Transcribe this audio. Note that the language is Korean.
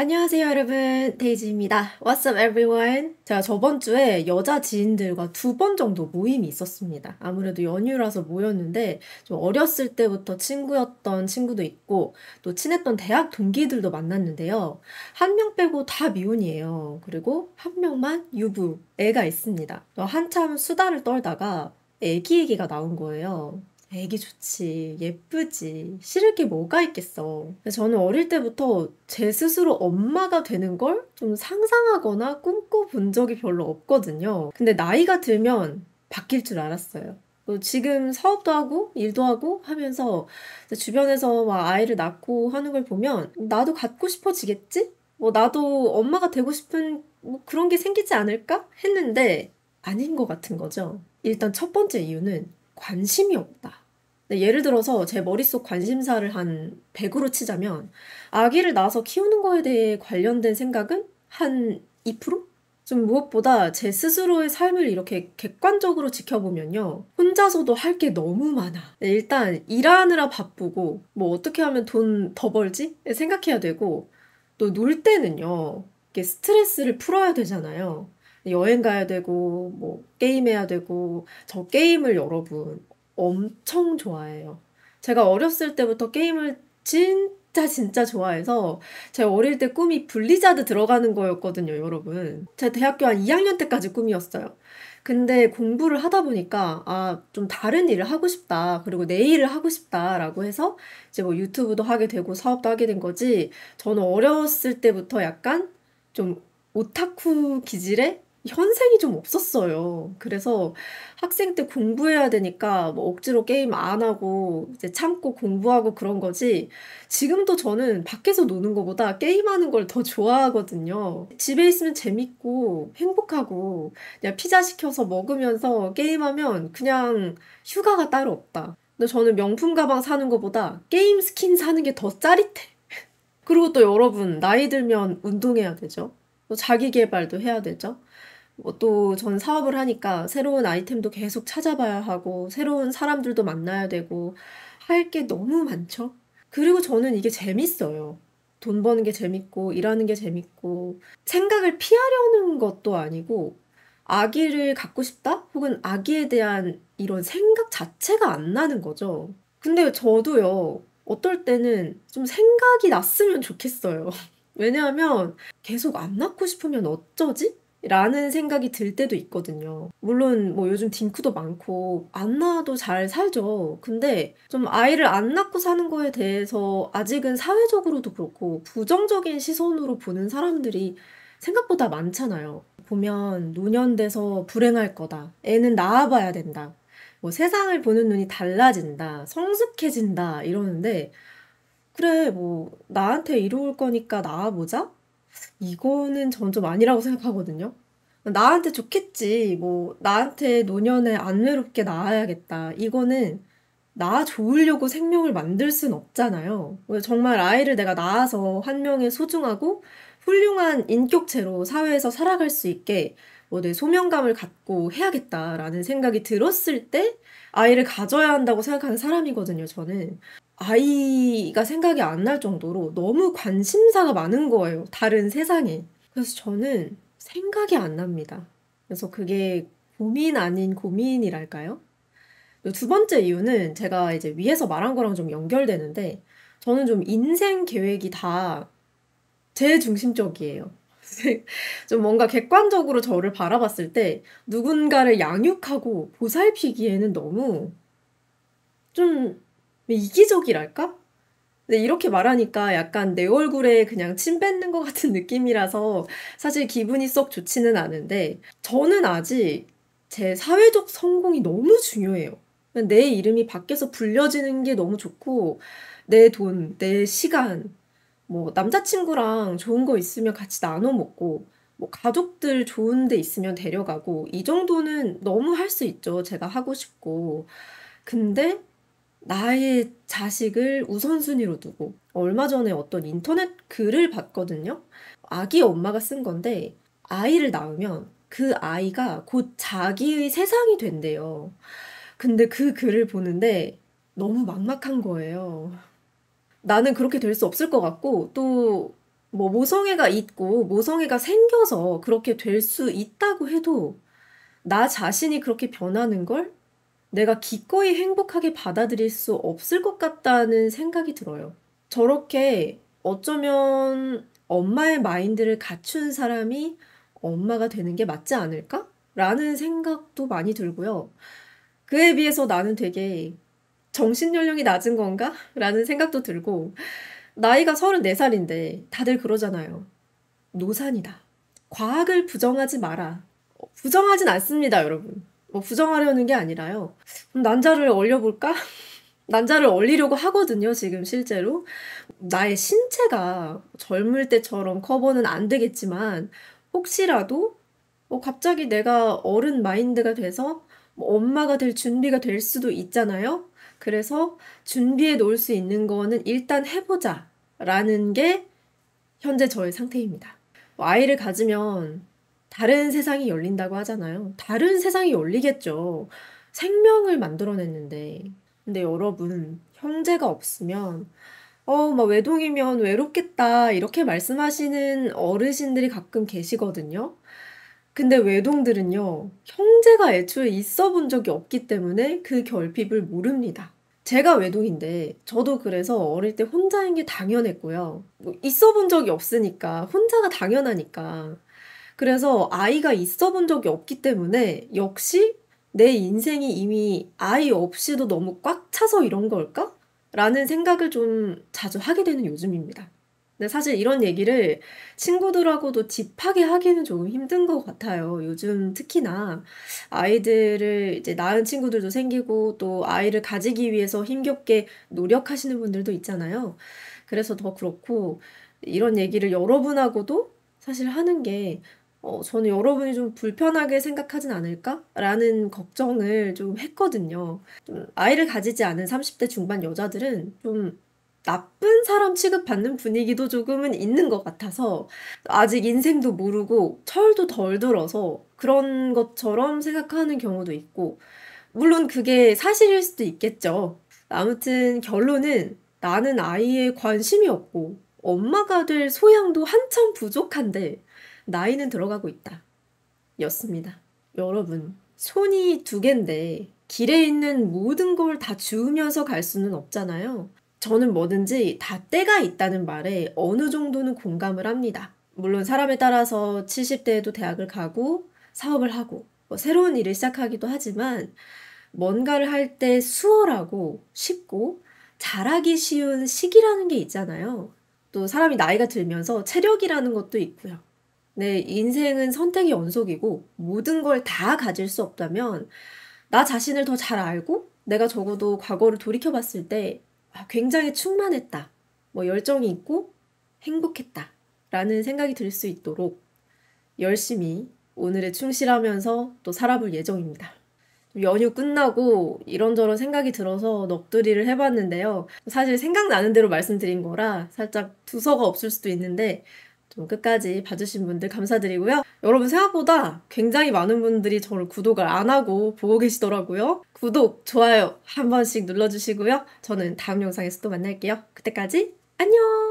안녕하세요 여러분 데이지입니다. What's up everyone? 제가 저번 주에 여자 지인들과 두 번 정도 모임이 있었습니다. 아무래도 연휴라서 모였는데 좀 어렸을 때부터 친구였던 친구도 있고 또 친했던 대학 동기들도 만났는데요. 한 명 빼고 다 미혼이에요. 그리고 한 명만 유부 애가 있습니다. 한참 수다를 떨다가 애기 얘기가 나온 거예요. 애기 좋지, 예쁘지, 싫을 게 뭐가 있겠어. 저는 어릴 때부터 제 스스로 엄마가 되는 걸 좀 상상하거나 꿈꿔본 적이 별로 없거든요. 근데 나이가 들면 바뀔 줄 알았어요. 뭐 지금 사업도 하고 일도 하고 하면서 주변에서 막 아이를 낳고 하는 걸 보면 나도 갖고 싶어지겠지? 뭐 나도 엄마가 되고 싶은 뭐 그런 게 생기지 않을까? 했는데 아닌 것 같은 거죠. 일단 첫 번째 이유는 관심이 없다. 네, 예를 들어서 제 머릿속 관심사를 한 100으로 치자면 아기를 낳아서 키우는 거에 대해 관련된 생각은 한 2%? 좀 무엇보다 제 스스로의 삶을 이렇게 객관적으로 지켜보면요. 혼자서도 할 게 너무 많아. 네, 일단 일하느라 바쁘고 뭐 어떻게 하면 돈 더 벌지? 생각해야 되고 또 놀 때는요. 이게 스트레스를 풀어야 되잖아요. 여행 가야 되고 뭐 게임해야 되고 저 게임을 여러분 엄청 좋아해요. 제가 어렸을 때부터 게임을 진짜 진짜 좋아해서 제 어릴 때 꿈이 블리자드 들어가는 거였거든요, 여러분. 제 대학교 한 2학년 때까지 꿈이었어요. 근데 공부를 하다 보니까 아, 좀 다른 일을 하고 싶다. 그리고 내 일을 하고 싶다라고 해서 이제 뭐 유튜브도 하게 되고 사업도 하게 된 거지. 저는 어렸을 때부터 약간 좀 오타쿠 기질의 현생이 좀 없었어요. 그래서 학생 때 공부해야 되니까 뭐 억지로 게임 안 하고 이제 참고 공부하고 그런 거지. 지금도 저는 밖에서 노는 것보다 게임하는 걸 더 좋아하거든요. 집에 있으면 재밌고 행복하고 그냥 피자 시켜서 먹으면서 게임하면 그냥 휴가가 따로 없다. 근데 저는 명품 가방 사는 것보다 게임 스킨 사는 게 더 짜릿해. 그리고 또 여러분 나이 들면 운동해야 되죠. 또 자기 개발도 해야 되죠. 뭐또전 사업을 하니까 새로운 아이템도 계속 찾아봐야 하고 새로운 사람들도 만나야 되고 할 게 너무 많죠. 그리고 저는 이게 재밌어요. 돈 버는 게 재밌고 일하는 게 재밌고 생각을 피하려는 것도 아니고 아기를 갖고 싶다 혹은 아기에 대한 이런 생각 자체가 안 나는 거죠. 근데 저도요 어떨 때는 좀 생각이 났으면 좋겠어요. 왜냐하면 계속 안 낳고 싶으면 어쩌지? 라는 생각이 들 때도 있거든요. 물론 뭐 요즘 딩크도 많고 안 낳아도 잘 살죠. 근데 좀 아이를 안 낳고 사는 거에 대해서 아직은 사회적으로도 그렇고 부정적인 시선으로 보는 사람들이 생각보다 많잖아요. 보면 노년돼서 불행할 거다. 애는 낳아봐야 된다. 뭐 세상을 보는 눈이 달라진다. 성숙해진다. 이러는데 그래 뭐 나한테 이로울 거니까 낳아보자. 이거는 점점 아니라고 생각하거든요. 나한테 좋겠지. 뭐, 나한테 노년에 안 외롭게 나아야겠다. 이거는 나 좋으려고 생명을 만들 순 없잖아요. 정말 아이를 내가 낳아서 한 명의 소중하고 훌륭한 인격체로 사회에서 살아갈 수 있게 뭐내 소명감을 갖고 해야겠다라는 생각이 들었을 때 아이를 가져야 한다고 생각하는 사람이거든요, 저는. 아이가 생각이 안 날 정도로 너무 관심사가 많은 거예요. 다른 세상에. 그래서 저는 생각이 안 납니다. 그래서 그게 고민 아닌 고민이랄까요? 두 번째 이유는 제가 이제 위에서 말한 거랑 좀 연결되는데 저는 좀 인생 계획이 다 제 중심적이에요. 좀 뭔가 객관적으로 저를 바라봤을 때 누군가를 양육하고 보살피기에는 너무 좀 이기적이랄까? 근 이렇게 말하니까 약간 내 얼굴에 그냥 침 뱉는 것 같은 느낌이라서 사실 기분이 썩 좋지는 않은데 저는 아직 제 사회적 성공이 너무 중요해요. 내 이름이 밖에서 불려지는 게 너무 좋고 내 돈, 내 시간, 뭐 남자친구랑 좋은 거 있으면 같이 나눠 먹고 뭐 가족들 좋은 데 있으면 데려가고 이 정도는 너무 할 수 있죠. 제가 하고 싶고. 근데 나의 자식을 우선순위로 두고 얼마 전에 어떤 인터넷 글을 봤거든요. 아기 엄마가 쓴 건데 아이를 낳으면 그 아이가 곧 자기의 세상이 된대요. 근데 그 글을 보는데 너무 막막한 거예요. 나는 그렇게 될 수 없을 것 같고 또 뭐 모성애가 있고 모성애가 생겨서 그렇게 될 수 있다고 해도 나 자신이 그렇게 변하는 걸 내가 기꺼이 행복하게 받아들일 수 없을 것 같다는 생각이 들어요. 저렇게 어쩌면 엄마의 마인드를 갖춘 사람이 엄마가 되는 게 맞지 않을까? 라는 생각도 많이 들고요. 그에 비해서 나는 되게 정신연령이 낮은 건가? 라는 생각도 들고, 나이가 34살인데 다들 그러잖아요. 노산이다. 과학을 부정하지 마라. 부정하진 않습니다, 여러분. 뭐 부정하려는 게 아니라요. 난자를 얼려볼까? 난자를 얼리려고 하거든요, 지금 실제로. 나의 신체가 젊을 때처럼 커버는 안 되겠지만, 혹시라도 뭐 갑자기 내가 어른 마인드가 돼서 뭐 엄마가 될 준비가 될 수도 있잖아요. 그래서 준비해 놓을 수 있는 거는 일단 해보자. 라는 게 현재 저의 상태입니다. 아이를 가지면 다른 세상이 열린다고 하잖아요. 다른 세상이 열리겠죠. 생명을 만들어냈는데. 근데 여러분, 형제가 없으면, 어, 막 외동이면 외롭겠다, 이렇게 말씀하시는 어르신들이 가끔 계시거든요. 근데 외동들은요, 형제가 애초에 있어 본 적이 없기 때문에 그 결핍을 모릅니다. 제가 외동인데 저도 그래서 어릴 때 혼자인 게 당연했고요. 뭐 있어 본 적이 없으니까 혼자가 당연하니까 그래서 아이가 있어 본 적이 없기 때문에 역시 내 인생이 이미 아이 없이도 너무 꽉 차서 이런 걸까? 라는 생각을 좀 자주 하게 되는 요즘입니다. 근데 사실 이런 얘기를 친구들하고도 집하게 하기는 조금 힘든 것 같아요. 요즘 특히나 아이들을 이제 낳은 친구들도 생기고 또 아이를 가지기 위해서 힘겹게 노력하시는 분들도 있잖아요. 그래서 더 그렇고 이런 얘기를 여러분하고도 사실 하는 게 어, 저는 여러분이 좀 불편하게 생각하진 않을까라는 걱정을 좀 했거든요. 좀 아이를 가지지 않은 30대 중반 여자들은 좀 나쁜 사람 취급받는 분위기도 조금은 있는 것 같아서 아직 인생도 모르고 철도 덜 들어서 그런 것처럼 생각하는 경우도 있고 물론 그게 사실일 수도 있겠죠. 아무튼 결론은 나는 아이에 관심이 없고 엄마가 될 소양도 한참 부족한데 나이는 들어가고 있다. 였습니다. 여러분, 손이 두 개인데 길에 있는 모든 걸 다 주우면서 갈 수는 없잖아요. 저는 뭐든지 다 때가 있다는 말에 어느 정도는 공감을 합니다. 물론 사람에 따라서 70대에도 대학을 가고 사업을 하고 뭐 새로운 일을 시작하기도 하지만 뭔가를 할 때 수월하고 쉽고 잘하기 쉬운 시기라는 게 있잖아요. 또 사람이 나이가 들면서 체력이라는 것도 있고요. 네, 인생은 선택의 연속이고 모든 걸 다 가질 수 없다면 나 자신을 더 잘 알고 내가 적어도 과거를 돌이켜 봤을 때 아, 굉장히 충만했다. 뭐 열정이 있고 행복했다. 라는 생각이 들 수 있도록 열심히 오늘에 충실하면서 또 살아볼 예정입니다. 연휴 끝나고 이런저런 생각이 들어서 넋두리를 해봤는데요. 사실 생각나는 대로 말씀드린 거라 살짝 두서가 없을 수도 있는데 좀 끝까지 봐주신 분들 감사드리고요. 여러분 생각보다 굉장히 많은 분들이 저를 구독을 안 하고 보고 계시더라고요. 구독, 좋아요 한 번씩 눌러주시고요. 저는 다음 영상에서 또 만날게요. 그때까지 안녕!